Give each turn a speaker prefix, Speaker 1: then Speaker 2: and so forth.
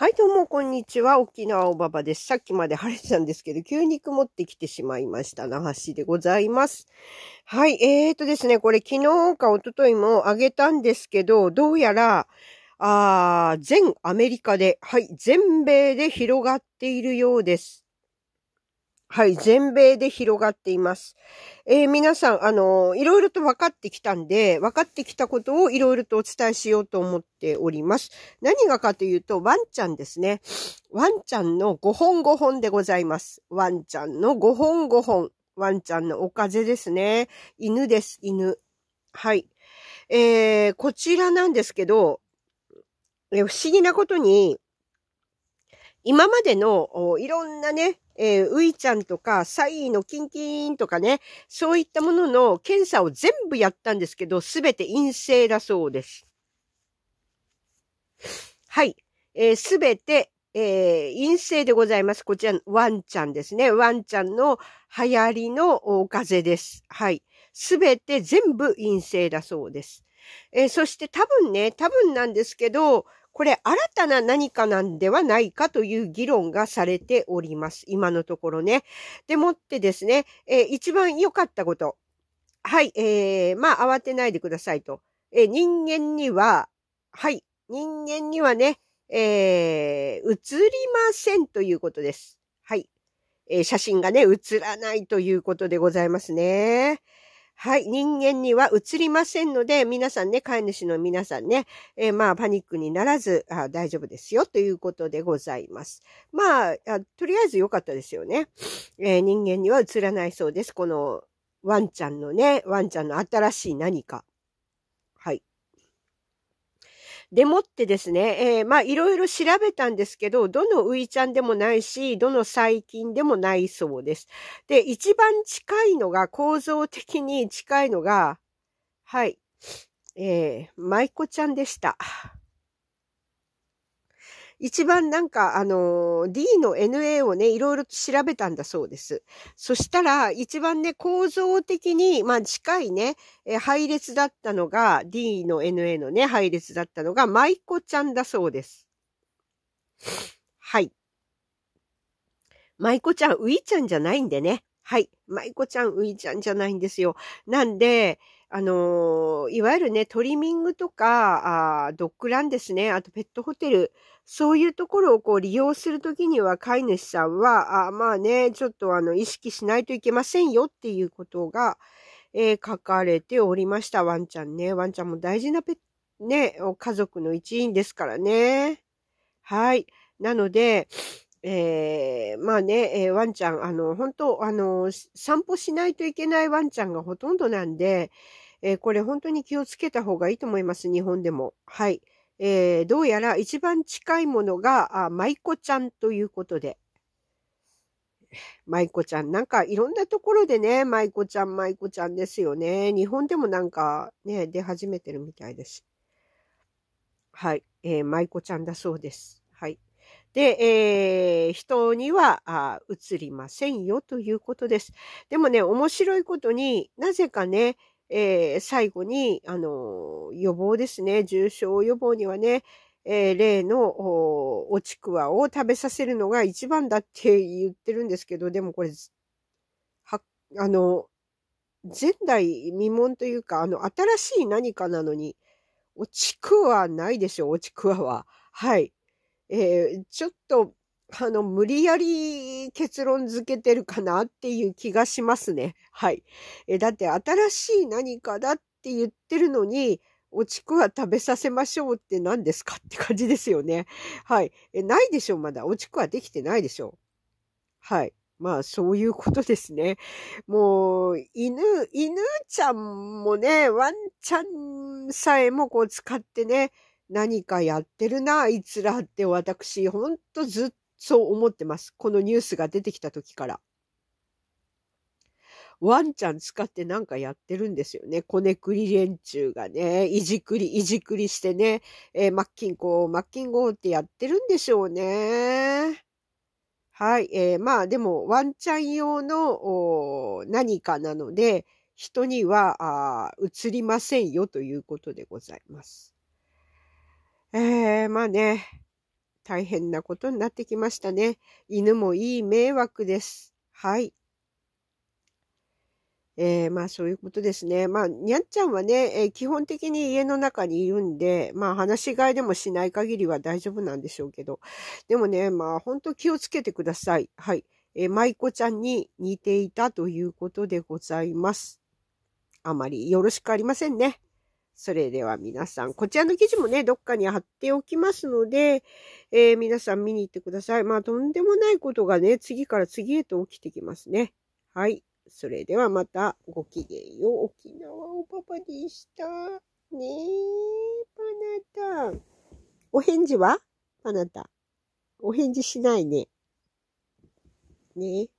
Speaker 1: はい、どうも、こんにちは。沖縄おばばです。さっきまで晴れてたんですけど、急に曇ってきてしまいました。那覇市でございます。はい、えーとですね、これ昨日か一昨日もあげたんですけど、どうやら、あ全アメリカで、はい、全米で広がっているようです。はい、全米で広がっています。えー、皆さん、あのいろいろと分かってきたんで、分かってきたことをいろいろとお伝えしようと思っております。何がかというと、ワンちゃんですね。ワンちゃんの5本5本でございます。ワンちゃんの5本5本。ワンちゃんのお風ですね。犬です、犬。はい。えー、こちらなんですけど、え不思議なことに、今までのいろんなね、えー、ういちゃんとか、サイのキンキンとかね、そういったものの検査を全部やったんですけど、すべて陰性だそうです。はい。えー、すべて、えー、陰性でございます。こちら、ワンちゃんですね。ワンちゃんの流行りのお風邪です。はい。すべて全部陰性だそうです。えー、そして多分ね、多分なんですけど、これ新たな何かなんではないかという議論がされております。今のところね。でもってですね、えー、一番良かったこと。はい、えー、まあ慌てないでくださいと。えー、人間には、はい、人間にはね、えー、映りませんということです。はい。えー、写真がね、映らないということでございますね。はい。人間には移りませんので、皆さんね、飼い主の皆さんね、えー、まあ、パニックにならずあ、大丈夫ですよ、ということでございます。まあ、あとりあえず良かったですよね。えー、人間には移らないそうです。この、ワンちゃんのね、ワンちゃんの新しい何か。でもってですね、えー、まあいろいろ調べたんですけど、どのウイちゃんでもないし、どの細菌でもないそうです。で、一番近いのが、構造的に近いのが、はい、えー、舞妓ちゃんでした。一番なんか、あの、D の NA をね、いろいろ調べたんだそうです。そしたら、一番ね、構造的に、まあ、近いね、配列だったのが、D の NA のね、配列だったのが、舞子ちゃんだそうです。はい。舞子ちゃん、ィーちゃんじゃないんでね。はい。舞子ちゃん、ういちゃんじゃないんですよ。なんで、あのー、いわゆるね、トリミングとか、あドッグランですね、あとペットホテル、そういうところをこう利用するときには飼い主さんは、あまあね、ちょっとあの、意識しないといけませんよっていうことが、えー、書かれておりました。ワンちゃんね。ワンちゃんも大事なペット、ね、家族の一員ですからね。はい。なので、えー、まあね、えー、ワンちゃん、あの、本当あの、散歩しないといけないワンちゃんがほとんどなんで、えー、これ本当に気をつけた方がいいと思います、日本でも。はい。えー、どうやら一番近いものが、あ舞妓ちゃんということで。舞子ちゃん、なんかいろんなところでね、舞妓ちゃん、舞妓ちゃんですよね。日本でもなんかね、出始めてるみたいです。はい。えー、舞子ちゃんだそうです。で、えー、人にはあつりませんよということです。でもね、面白いことになぜかね、えー、最後に、あの予防ですね、重症予防にはね、えー、例のおおちくわを食べさせるのが一番だって言ってるんですけど、でもこれ、は、あの、前代未聞というか、あの、新しい何かなのに、おちくわないでしょ、おちくわは。はい。えー、ちょっと、あの、無理やり結論付けてるかなっていう気がしますね。はい。えだって新しい何かだって言ってるのに、おちくわ食べさせましょうって何ですかって感じですよね。はい。え、ないでしょまだ。おちくわできてないでしょはい。まあ、そういうことですね。もう、犬、犬ちゃんもね、ワンちゃんさえもこう使ってね、何かやってるな、あいつらって私、ほんとずっとそう思ってます。このニュースが出てきた時から。ワンちゃん使ってなんかやってるんですよね。こねくり連中がね、いじくり、いじくりしてね、えー、マッキンコー、マッキンゴーってやってるんでしょうね。はい。えー、まあでも、ワンちゃん用の何かなので、人にはありませんよということでございます。えー、まあね、大変なことになってきましたね。犬もいい迷惑です。はい。えー、まあそういうことですね。まあ、にゃんちゃんはね、えー、基本的に家の中にいるんで、まあ話し飼いでもしない限りは大丈夫なんでしょうけど。でもね、まあ本当気をつけてください。はい。えー、舞妓ちゃんに似ていたということでございます。あまりよろしくありませんね。それでは皆さん、こちらの記事もね、どっかに貼っておきますので、えー、皆さん見に行ってください。まあ、とんでもないことがね、次から次へと起きてきますね。はい。それではまた、ごきげんよう。沖縄おパパでした。ねえ、パナタ。お返事はパナタ。お返事しないね。ねえ。